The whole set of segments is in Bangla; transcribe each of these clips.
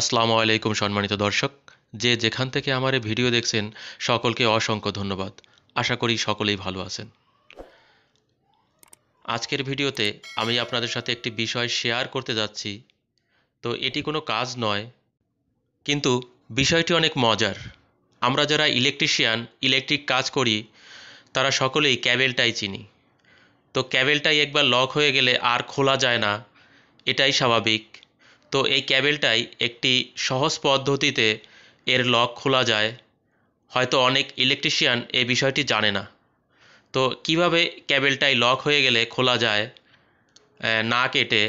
আসসালামু আলাইকুম সম্মানিত দর্শক যে যেখান থেকে আমার এই ভিডিও দেখছেন সকলকে অসংখ্য ধন্যবাদ আশা করি সকলেই ভালো আছেন আজকের ভিডিওতে আমি আপনাদের সাথে একটি বিষয় শেয়ার করতে যাচ্ছি তো এটি কোনো কাজ নয় কিন্তু বিষয়টি অনেক মজার আমরা যারা ইলেকট্রিশিয়ান ইলেকট্রিক কাজ করি তারা সকলেই ক্যাবেলটাই চিনি তো ক্যাবেলটাই একবার লক হয়ে গেলে আর খোলা যায় না এটাই স্বাভাবিক তো এই ক্যাবেলটাই একটি সহজ পদ্ধতিতে এর লক খোলা যায় হয়তো অনেক ইলেকট্রিশিয়ান এই বিষয়টি জানে না তো কিভাবে ক্যাবেলটাই লক হয়ে গেলে খোলা যায় না কেটে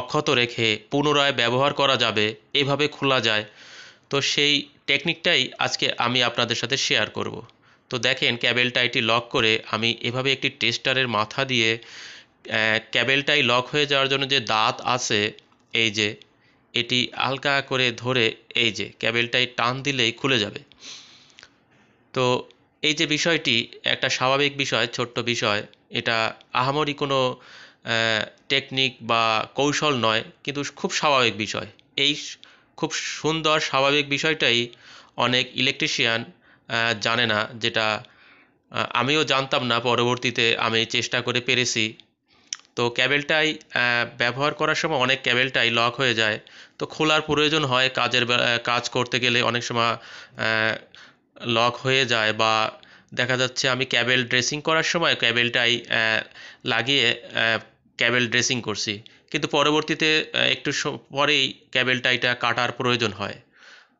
অক্ষত রেখে পুনরায় ব্যবহার করা যাবে এভাবে খোলা যায় তো সেই টেকনিকটাই আজকে আমি আপনাদের সাথে শেয়ার করব তো দেখেন ক্যাবেলটাইটি লক করে আমি এভাবে একটি টেস্টারের মাথা দিয়ে ক্যাবেলটাই লক হয়ে যাওয়ার জন্য যে দাঁত আছে এই যে এটি হালকা করে ধরে এই যে ক্যাবেলটাই টান দিলেই খুলে যাবে তো এই যে বিষয়টি একটা স্বাভাবিক বিষয় ছোট্ট বিষয় এটা আহামরি কোনো টেকনিক বা কৌশল নয় কিন্তু খুব স্বাভাবিক বিষয় এই খুব সুন্দর স্বাভাবিক বিষয়টাই অনেক ইলেকট্রিশিয়ান জানে না যেটা আমিও জানতাম না পরবর্তীতে আমি চেষ্টা করে পেরেছি তো ক্যাবেলটাই ব্যবহার করার সময় অনেক ক্যাবেলটাই লক হয়ে যায় তো খোলার প্রয়োজন হয় কাজের কাজ করতে গেলে অনেক সময় লক হয়ে যায় বা দেখা যাচ্ছে আমি ক্যাবেল ড্রেসিং করার সময় ক্যাবেলটাই লাগিয়ে ক্যাবেল ড্রেসিং করছি কিন্তু পরবর্তীতে একটু পরেই ক্যাবেলটা এটা কাটার প্রয়োজন হয়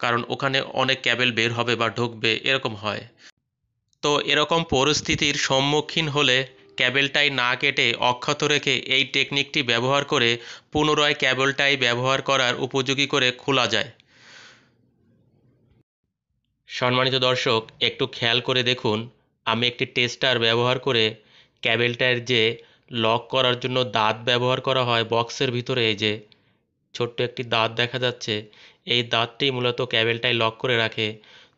কারণ ওখানে অনেক ক্যাবেল বের হবে বা ঢুকবে এরকম হয় তো এরকম পরিস্থিতির সম্মুখীন হলে ক্যাবেলটাই না কেটে অক্ষত রেখে এই টেকনিকটি ব্যবহার করে পুনরায় ক্যাবেলটাই ব্যবহার করার উপযোগী করে খোলা যায় সম্মানিত দর্শক একটু খেয়াল করে দেখুন আমি একটি টেস্টার ব্যবহার করে ক্যাবেলটার যে লক করার জন্য দাঁত ব্যবহার করা হয় বক্সের ভিতরে এই যে ছোট্ট একটি দাঁত দেখা যাচ্ছে এই দাঁতটি মূলত ক্যাবেলটাই লক করে রাখে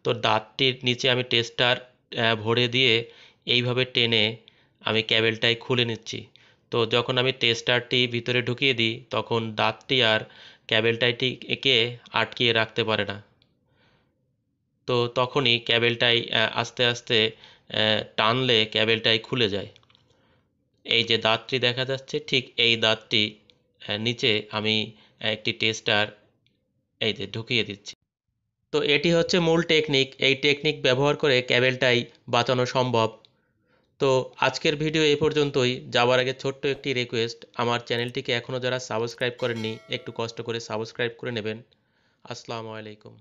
তো দাঁতটির নিচে আমি টেস্টার ভরে দিয়ে এইভাবে টেনে আমি ক্যাবেলটাই খুলে নিচ্ছি তো যখন আমি টেস্টারটি ভিতরে ঢুকিয়ে দিই তখন দাঁতটি আর একে আটকিয়ে রাখতে পারে না তো তখনই ক্যাবেলটাই আস্তে আস্তে টানলে ক্যাবেলটাই খুলে যায় এই যে দাঁতটি দেখা যাচ্ছে ঠিক এই দাঁতটি নিচে আমি একটি টেস্টার এই যে ঢুকিয়ে দিচ্ছি তো এটি হচ্ছে মূল টেকনিক এই টেকনিক ব্যবহার করে ক্যাবেলটাই বাঁচানো সম্ভব তো আজকের ভিডিও এ পর্যন্তই যাওয়ার আগে ছোট্ট একটি রিকোয়েস্ট আমার চ্যানেলটিকে এখনও যারা সাবস্ক্রাইব করেননি একটু কষ্ট করে সাবস্ক্রাইব করে নেবেন আসসালামু আলাইকুম